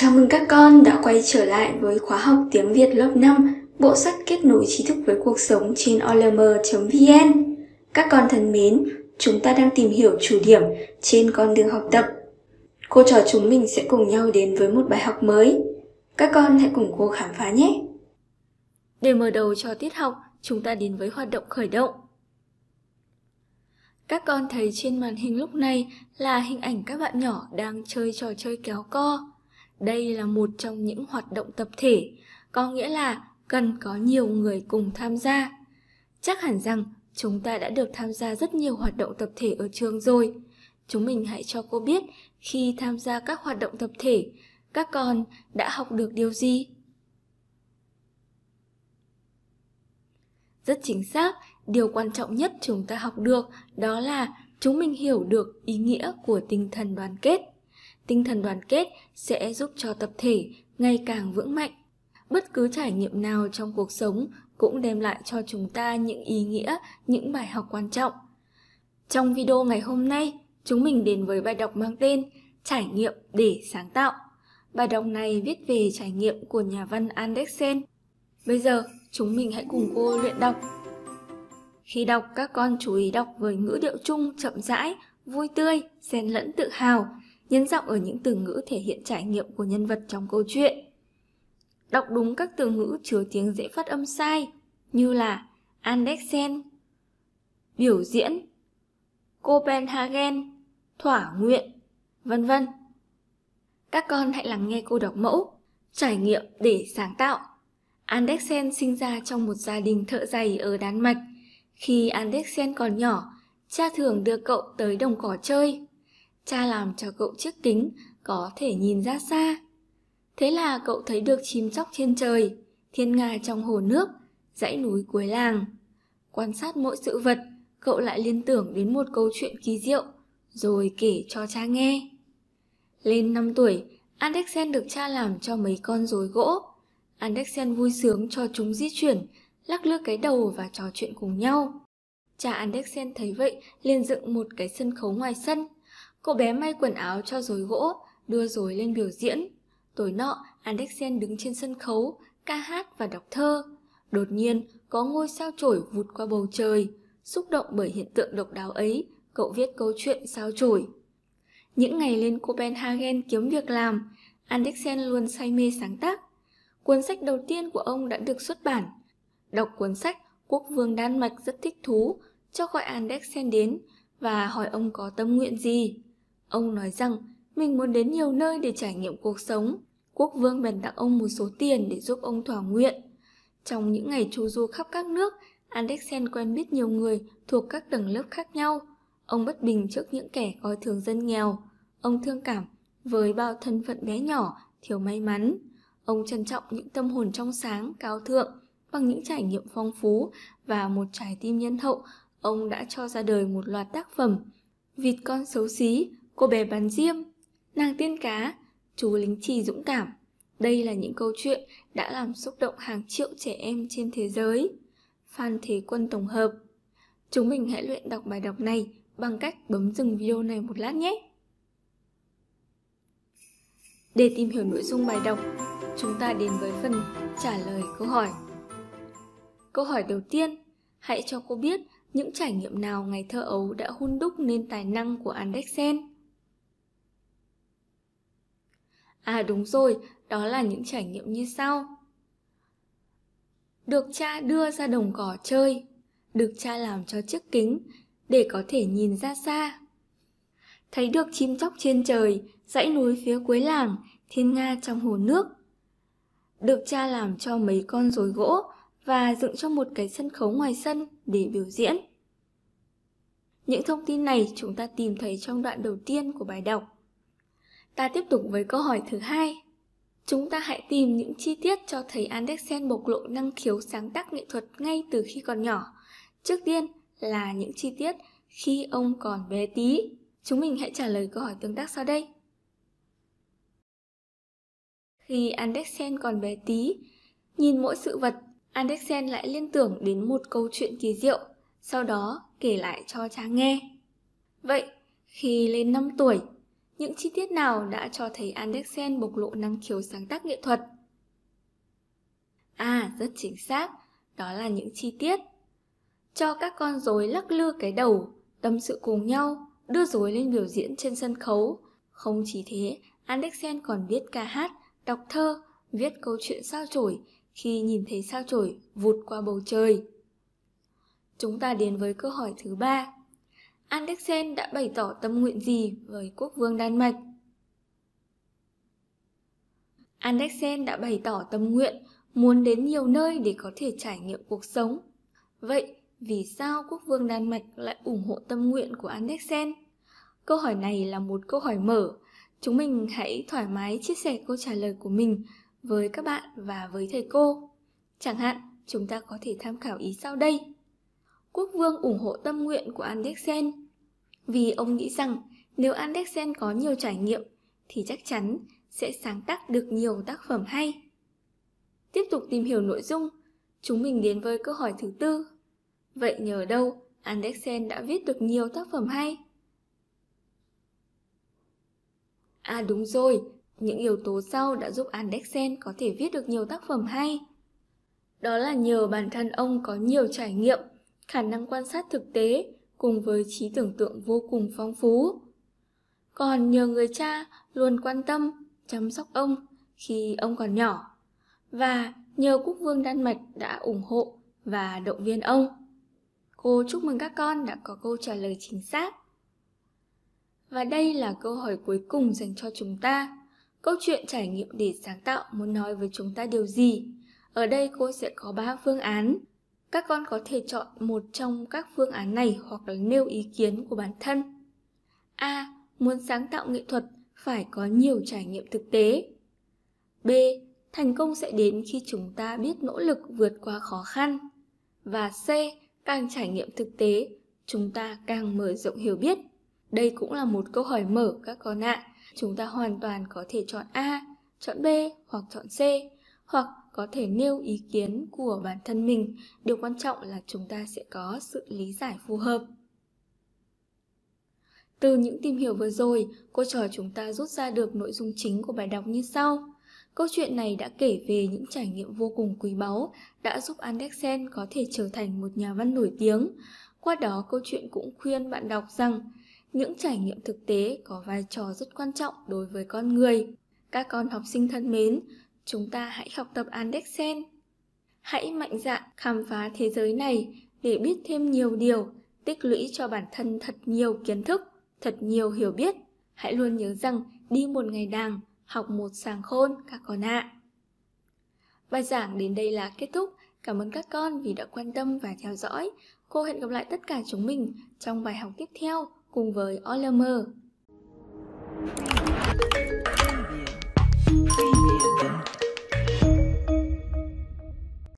Chào mừng các con đã quay trở lại với khóa học tiếng Việt lớp 5, bộ sách kết nối trí thức với cuộc sống trên olm.vn. Các con thân mến, chúng ta đang tìm hiểu chủ điểm trên con đường học tập. Cô trò chúng mình sẽ cùng nhau đến với một bài học mới. Các con hãy cùng cô khám phá nhé! Để mở đầu cho tiết học, chúng ta đến với hoạt động khởi động. Các con thấy trên màn hình lúc này là hình ảnh các bạn nhỏ đang chơi trò chơi kéo co. Đây là một trong những hoạt động tập thể, có nghĩa là cần có nhiều người cùng tham gia. Chắc hẳn rằng chúng ta đã được tham gia rất nhiều hoạt động tập thể ở trường rồi. Chúng mình hãy cho cô biết khi tham gia các hoạt động tập thể, các con đã học được điều gì? Rất chính xác, điều quan trọng nhất chúng ta học được đó là chúng mình hiểu được ý nghĩa của tinh thần đoàn kết tinh thần đoàn kết sẽ giúp cho tập thể ngày càng vững mạnh bất cứ trải nghiệm nào trong cuộc sống cũng đem lại cho chúng ta những ý nghĩa những bài học quan trọng trong video ngày hôm nay chúng mình đến với bài đọc mang tên trải nghiệm để sáng tạo bài đọc này viết về trải nghiệm của nhà văn andersen bây giờ chúng mình hãy cùng cô luyện đọc khi đọc các con chú ý đọc với ngữ điệu chung chậm rãi vui tươi xen lẫn tự hào nhấn giọng ở những từ ngữ thể hiện trải nghiệm của nhân vật trong câu chuyện. Đọc đúng các từ ngữ chứa tiếng dễ phát âm sai như là Andersen biểu diễn, Copenhagen, thỏa nguyện, vân vân. Các con hãy lắng nghe cô đọc mẫu, trải nghiệm để sáng tạo. Andersen sinh ra trong một gia đình thợ giày ở Đan Mạch. Khi Andersen còn nhỏ, cha thường đưa cậu tới đồng cỏ chơi cha làm cho cậu chiếc kính có thể nhìn ra xa. Thế là cậu thấy được chim chóc trên trời, thiên nga trong hồ nước, dãy núi cuối làng. Quan sát mỗi sự vật, cậu lại liên tưởng đến một câu chuyện kỳ diệu, rồi kể cho cha nghe. Lên 5 tuổi, Andersen được cha làm cho mấy con rối gỗ. Andersen vui sướng cho chúng di chuyển, lắc lư cái đầu và trò chuyện cùng nhau. Cha Andersen thấy vậy liền dựng một cái sân khấu ngoài sân Cô bé may quần áo cho rối gỗ, đưa rối lên biểu diễn. Tối nọ, Andersen đứng trên sân khấu, ca hát và đọc thơ. Đột nhiên, có ngôi sao chổi vụt qua bầu trời. Xúc động bởi hiện tượng độc đáo ấy, cậu viết câu chuyện sao chổi. Những ngày lên Copenhagen kiếm việc làm, Andersen luôn say mê sáng tác. Cuốn sách đầu tiên của ông đã được xuất bản. Đọc cuốn sách, quốc vương Đan Mạch rất thích thú, cho gọi Andersen đến và hỏi ông có tâm nguyện gì. Ông nói rằng mình muốn đến nhiều nơi để trải nghiệm cuộc sống. Quốc vương bèn tặng ông một số tiền để giúp ông thỏa nguyện. Trong những ngày chu du khắp các nước, Alexen quen biết nhiều người thuộc các tầng lớp khác nhau. Ông bất bình trước những kẻ coi thường dân nghèo. Ông thương cảm với bao thân phận bé nhỏ, thiếu may mắn. Ông trân trọng những tâm hồn trong sáng, cao thượng, bằng những trải nghiệm phong phú và một trái tim nhân hậu, ông đã cho ra đời một loạt tác phẩm Vịt con xấu xí, cô bé bán diêm, nàng tiên cá, chú lính trì dũng cảm. Đây là những câu chuyện đã làm xúc động hàng triệu trẻ em trên thế giới. Phan Thế Quân tổng hợp. Chúng mình hãy luyện đọc bài đọc này bằng cách bấm dừng video này một lát nhé. Để tìm hiểu nội dung bài đọc, chúng ta đến với phần trả lời câu hỏi. Câu hỏi đầu tiên, hãy cho cô biết những trải nghiệm nào ngày thơ ấu đã hun đúc nên tài năng của Andersen. À đúng rồi, đó là những trải nghiệm như sau. Được cha đưa ra đồng cỏ chơi, được cha làm cho chiếc kính để có thể nhìn ra xa. Thấy được chim chóc trên trời, dãy núi phía cuối làng, thiên nga trong hồ nước. Được cha làm cho mấy con rối gỗ và dựng cho một cái sân khấu ngoài sân để biểu diễn. Những thông tin này chúng ta tìm thấy trong đoạn đầu tiên của bài đọc. Ta tiếp tục với câu hỏi thứ hai. Chúng ta hãy tìm những chi tiết cho thấy Andersen bộc lộ năng khiếu sáng tác nghệ thuật ngay từ khi còn nhỏ. Trước tiên là những chi tiết khi ông còn bé tí. Chúng mình hãy trả lời câu hỏi tương tác sau đây. Khi Andersen còn bé tí, nhìn mỗi sự vật, Andersen lại liên tưởng đến một câu chuyện kỳ diệu, sau đó kể lại cho cha nghe. Vậy, khi lên 5 tuổi, những chi tiết nào đã cho thấy Andersen bộc lộ năng khiếu sáng tác nghệ thuật? À, rất chính xác, đó là những chi tiết. Cho các con rối lắc lư cái đầu, tâm sự cùng nhau, đưa rối lên biểu diễn trên sân khấu. Không chỉ thế, Andersen còn viết ca hát, đọc thơ, viết câu chuyện sao chổi khi nhìn thấy sao chổi vụt qua bầu trời. Chúng ta đến với câu hỏi thứ ba. Andersen đã bày tỏ tâm nguyện gì với quốc vương Đan Mạch? Andersen đã bày tỏ tâm nguyện muốn đến nhiều nơi để có thể trải nghiệm cuộc sống. Vậy vì sao quốc vương Đan Mạch lại ủng hộ tâm nguyện của Andersen? Câu hỏi này là một câu hỏi mở. Chúng mình hãy thoải mái chia sẻ câu trả lời của mình với các bạn và với thầy cô. Chẳng hạn, chúng ta có thể tham khảo ý sau đây. Quốc vương ủng hộ tâm nguyện của Andersen vì ông nghĩ rằng nếu Andersen có nhiều trải nghiệm thì chắc chắn sẽ sáng tác được nhiều tác phẩm hay. Tiếp tục tìm hiểu nội dung, chúng mình đến với câu hỏi thứ tư. Vậy nhờ đâu Andersen đã viết được nhiều tác phẩm hay? À đúng rồi, những yếu tố sau đã giúp Andersen có thể viết được nhiều tác phẩm hay. Đó là nhờ bản thân ông có nhiều trải nghiệm, khả năng quan sát thực tế cùng với trí tưởng tượng vô cùng phong phú. Còn nhờ người cha luôn quan tâm, chăm sóc ông khi ông còn nhỏ và nhờ quốc vương Đan Mạch đã ủng hộ và động viên ông. Cô chúc mừng các con đã có câu trả lời chính xác. Và đây là câu hỏi cuối cùng dành cho chúng ta. Câu chuyện trải nghiệm để sáng tạo muốn nói với chúng ta điều gì? Ở đây cô sẽ có 3 phương án. Các con có thể chọn một trong các phương án này hoặc là nêu ý kiến của bản thân. A. Muốn sáng tạo nghệ thuật phải có nhiều trải nghiệm thực tế. B. Thành công sẽ đến khi chúng ta biết nỗ lực vượt qua khó khăn. Và C. Càng trải nghiệm thực tế, chúng ta càng mở rộng hiểu biết. Đây cũng là một câu hỏi mở các con ạ. Chúng ta hoàn toàn có thể chọn A, chọn B hoặc chọn C, hoặc có thể nêu ý kiến của bản thân mình điều quan trọng là chúng ta sẽ có sự lý giải phù hợp từ những tìm hiểu vừa rồi cô trò chúng ta rút ra được nội dung chính của bài đọc như sau câu chuyện này đã kể về những trải nghiệm vô cùng quý báu đã giúp andersen có thể trở thành một nhà văn nổi tiếng qua đó câu chuyện cũng khuyên bạn đọc rằng những trải nghiệm thực tế có vai trò rất quan trọng đối với con người các con học sinh thân mến chúng ta hãy học tập Andersen. Hãy mạnh dạn khám phá thế giới này để biết thêm nhiều điều, tích lũy cho bản thân thật nhiều kiến thức, thật nhiều hiểu biết. Hãy luôn nhớ rằng đi một ngày đàng, học một sàng khôn các con ạ. Bài giảng đến đây là kết thúc. Cảm ơn các con vì đã quan tâm và theo dõi. Cô hẹn gặp lại tất cả chúng mình trong bài học tiếp theo cùng với OLM. Thank you.